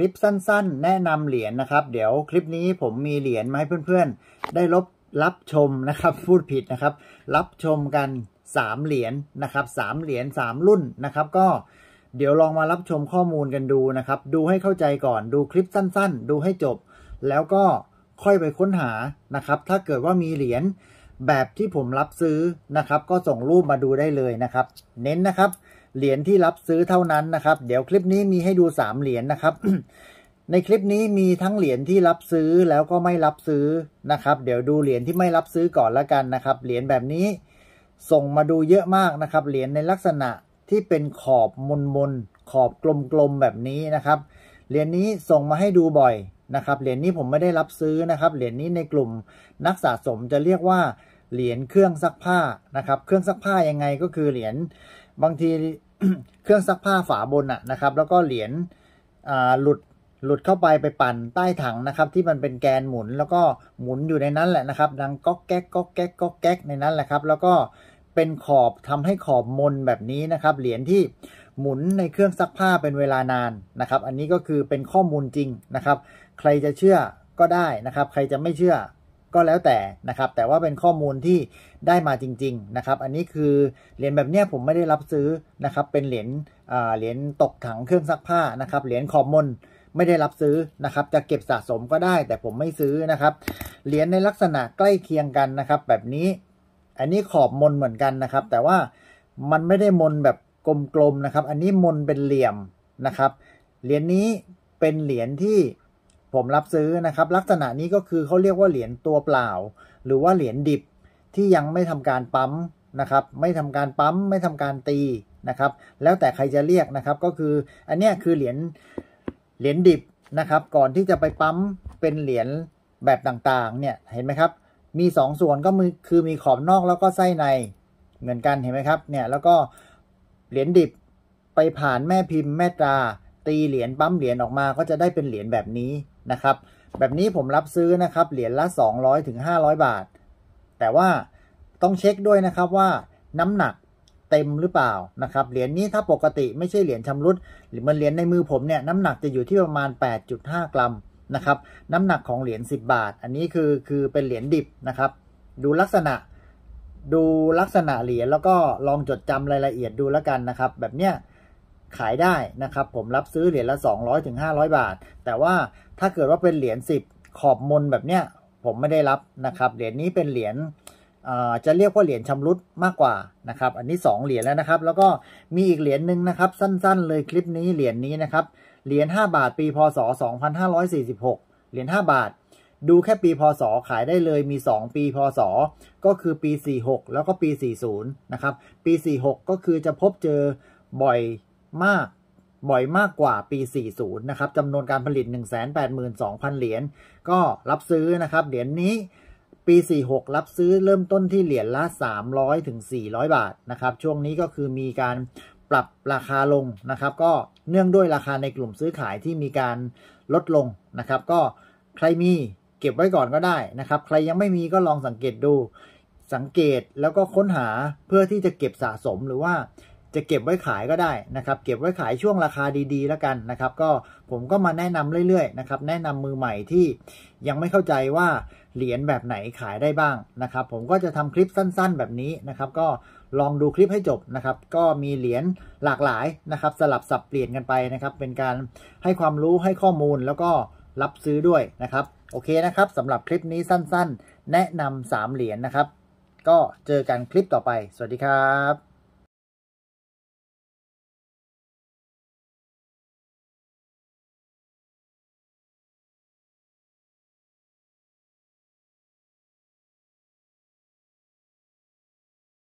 ลิปสั้นๆ แนะนำเหรียญนนะครับ เดี๋ยวคลิปนี้ผมมีเหรียญมาให้เพื่อนๆ ได้รับรับชมนะครับ พูดผิดนะครับ รับชมกัน3เหรียญนนะครับ3เหรียญ3รุ่นนะครับ ก็เดี๋ยวลองมารับชมข้อมูลกันดูนะครับ ดูให้เข้าใจก่อนดูคลิปสั้นๆ ดูให้จบ แล้วก็ค่อยไปค้นหานะครับ ถ้าเกิดว่ามีเหรียญแบบที่ผมรับซื้อนะครับ ก็ส่งรูปมาดูได้เลยนะครับ เน้นนะครับเหรียญที่รับซื้อเท่านั้นนะครับ เดี๋ยวคลิปนี้มีให้ดู3เหรียญนนะครับ ในคลิปนี้มีทั้งเหรียญที่รับซื้อแล้วก็ไม่รับซื้อนะครับ เดี๋ยวดูเหรียญที่ไม่รับซื้อก่อนละกันนะครับ เหรียญแบบนี้ส่งมาดูเยอะมากนะครับ เหรียญในลักษณะที่เป็นขอบมนมนขอบกลมๆ แบบนี้นะครับ เหรียญนี้ส่งมาให้ดูบ่อยนะครับ เหรียญนี้ผมไม่ได้รับซื้อนะครับ เหรียญนี้ในกลุ่มนักสะสมจะเรียกว่าเหรียญเครื่องซักผ้านะครับ เครื่องซักผ้ายังไงก็คือเหรียญบางทีเครื่องซักผ้าฝาบนอะนะครับ แล้วก็เหรียญหลุดหลุดเข้าไปไปปั่นใต้ถังนะครับ ที่มันเป็นแกนหมุนแล้วก็หมุนอยู่ในนั้นแหละนะครับดังก๊อกแก๊กก๊อกแก๊กก๊อกแก๊กในนั้นแหละครับ แล้วก็เป็นขอบทำให้ขอบมนแบบนี้นะครับเหรียญที่หมุนในเครื่องซักผ้าเป็นเวลานานนะครับ อันนี้ก็คือเป็นข้อมูลจริงนะครับ ใครจะเชื่อก็ได้นะครับ ใครจะไม่เชื่อก็แล้วแต่นะครับ แต่ว่าเป็นข้อมูลที่ได้มาจริง ๆนะครับ อันนี้คือเหรียญแบบเนี้ยผมไม่ได้รับซื้อนะครับ เป็นเหรียญเหรียญตกถังเครื่องซักผ้านะครับเหรียญคอมมอนไม่ได้รับซื้อนะครับ จะเก็บสะสมก็ได้ แต่ผมไม่ซื้อนะครับเหรียญในลักษณะใกล้เคียงกันนะครับ แบบนี้อันนี้ขอบมนเหมือนกันนะครับ แต่ว่ามันไม่ได้มนแบบกลมๆนะครับ อันนี้มนเป็นเหลี่ยมนะครับเหรียญนี้เป็นเหรียญที่ผมรับซื้อนะครับลักษณะนี้ก็คือเขาเรียกว่าเหรียญตัวเปล่า หรือว่าเหรียญดิบที่ยังไม่ทำการปั๊มนะครับ ไม่ทำการปั๊มไม่ทำการตีนะครับ แล้วแต่ใครจะเรียกนะครับก็คืออันนี้คือเหรียญเหรียญดิบนะครับ ก่อนที่จะไปปั๊มเป็นเหรียญแบบต่างๆเนี่ยเห็นไหมครับ มี 2สส่วนก็มือคือมีขอบนอกแล้วก็ไส้ในเหมือนกันเห็นไหมครับเนี่ยแล้วก็เหรียญดิบไปผ่านแม่พิมพ์แม่ตราตีเหรียญปั๊มเหรียญออกมาก็จะได้เป็นเหรียญแบบนี้นะครับแบบนี้ผมรับซื้อนะครับเหรียญละ 200ถึง500 บาท แต่ว่าต้องเช็คด้วยนะครับว่าน้ำหนักเต็มหรือเปล่านะครับเหรียญนี้ถ้าปกติไม่ใช่เหรียญชำรุด หรือมันเหรียญในมือผมเนี่ยน้ำหนักจะอยู่ที่ประมาณ 8.5 กรัมนะครับน้ำหนักของเหรียญ10 บาท อันนี้คือคือเป็นเหรียญดิบนะครับดูลักษณะดูลักษณะเหรียญแล้วก็ลองจดจำรายละเอียดดูแล้วกันนะครับ แบบเนี้ยขายได้นะครับผมรับซื้อเหรียญละ 2 0 0ร้อถึงห้บาท แต่ว่าถ้าเกิดว่าเป็นเหรียญ10 ขอบมนแบบเนี้ยผมไม่ได้รับนะครับเหรียญนี้เป็นเหรียญจะเรียกว่า เหรียญชำรุดมากกว่านะครับอันนี้ 2 เหรียญแล้วนะครับ แล้วก็มีอีกเหรียญหนึ่งนะครับสั้น ๆ เลยคลิปนี้เหรียญนี้นะครับเหรียญ5บาท ปีพศ2546เหรียญ5บาท ดูแค่ปีพศขายได้เลยมี 2 ปีพศก็คือปี46แล้วก็ปี40นะครับปี46ก็คือจะพบเจอบ่อยมาก บ่อยมากกว่าปี 40 นะครับ จำนวนการผลิต 182,000 เหรียญ ก็รับซื้อนะครับเหรียญนนี้ปี 46 รับซื้อเริ่มต้นที่เหรียญละ 300ถึง400 บาทนะครับ ช่วงนี้ก็คือมีการปรับราคาลงนะครับ ก็เนื่องด้วยราคาในกลุ่มซื้อขายที่มีการลดลงนะครับ ก็ใครมีเก็บไว้ก่อนก็ได้นะครับ ใครยังไม่มีก็ลองสังเกตดูสังเกตแล้วก็ค้นหาเพื่อที่จะเก็บสะสมหรือว่าจะเก็บไว้ขายก็ได้นะครับ เก็บไว้ขายช่วงราคาดีๆ แล้วกันนะครับ ก็ผมก็มาแนะนำเรื่อยๆนะครับแนะนำมือใหม่ที่ยังไม่เข้าใจว่าเหรียญแบบไหนขายได้บ้างนะครับ ผมก็จะทำคลิปสั้นๆ แบบนี้นะครับ ก็ลองดูคลิปให้จบนะครับ ก็มีเหรียญหลากหลายนะครับ สลับสับเปลี่ยนกันไปนะครับ เป็นการให้ความรู้ให้ข้อมูลแล้วก็รับซื้อด้วยนะครับ โอเคนะครับสำหรับคลิปนี้สั้นๆ แนะนำสามเหรียญนะครับ ก็เจอกันคลิปต่อไป สวัสดีครับ